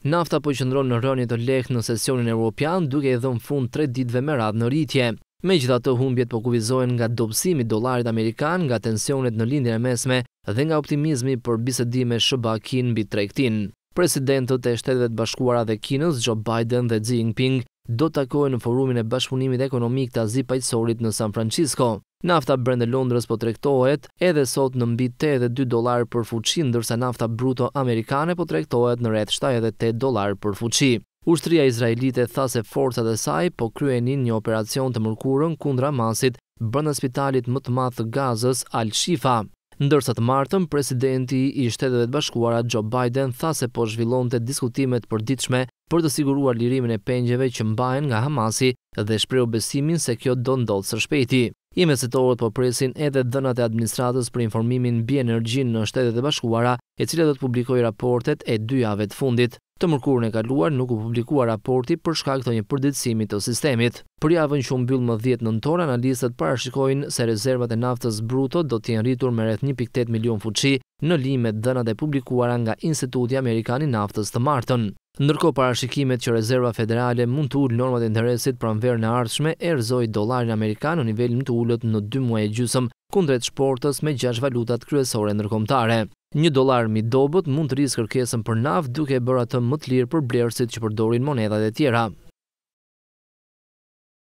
Nafta po qëndron në rënjë të lehtë në sesionin e europian duke i dhëm fund 3 ditve me radhë në rritje. Me gjitha të humbjet po kuvizohen nga dopsimi dolarit amerikan nga tensionet në lindin e mesme dhe nga optimizmi për bisedime shëbakin bi trektin. Presidentët e shtetet bashkuara dhe kinës, Joe Biden dhe Xi Jinping, do të takojë në forumin e bashkëpunimit ekonomik të Azi Pajtësorit në San Francisco. Nafta brende Londrës po trektohet edhe sot në mbi 82 dolar për fuqin, ndërsa nafta bruto amerikane po trektohet në rreth 78 dolar për fuqi. Ushtria Izraelite tha se forcat e saj po kryenin një operacion të mërkurën kundra masit bërë spitalit më të mathë gazës Al-Shifa. Ndërsa të martën, presidenti i shtetëve të bashkuarat Joe Biden tha se po zhvillon të diskutimet për ditëshme për të siguruar lirimin e pengjeve që mbajnë nga Hamasi dhe shpreu besimin se kjo do ndodhë së shpejti. I mesetorët po presin edhe dënat e administratës për informimin bi energjin në shtetet e bashkuara, e cilë do të publikoj raportet e dy avet fundit. Të mërkurën e kaluar nuk u publikua raporti për shkak të një përditsimit të sistemit. Për javën që mbyllë më 10 nëntor, analistët parashikojnë se rezervat e naftës bruto do t'jen rritur me rreth 1.8 milion fuqi në limet dëna e publikuara nga Instituti Amerikani Naftës të Martën. Ndërko parashikimet që rezerva federale mund të ullë normat e interesit pranver në ardhshme e rëzoj dolarin Amerikanë në nivel më të ullët në dy muaj e gjusëm, kundret shportës me gjash valutat kryesore ndërkomtare. Një dolar mi dobot mund të rizë kërkesën për naft duke e bërë atë më të lirë për blerësit që përdorin monedat e tjera.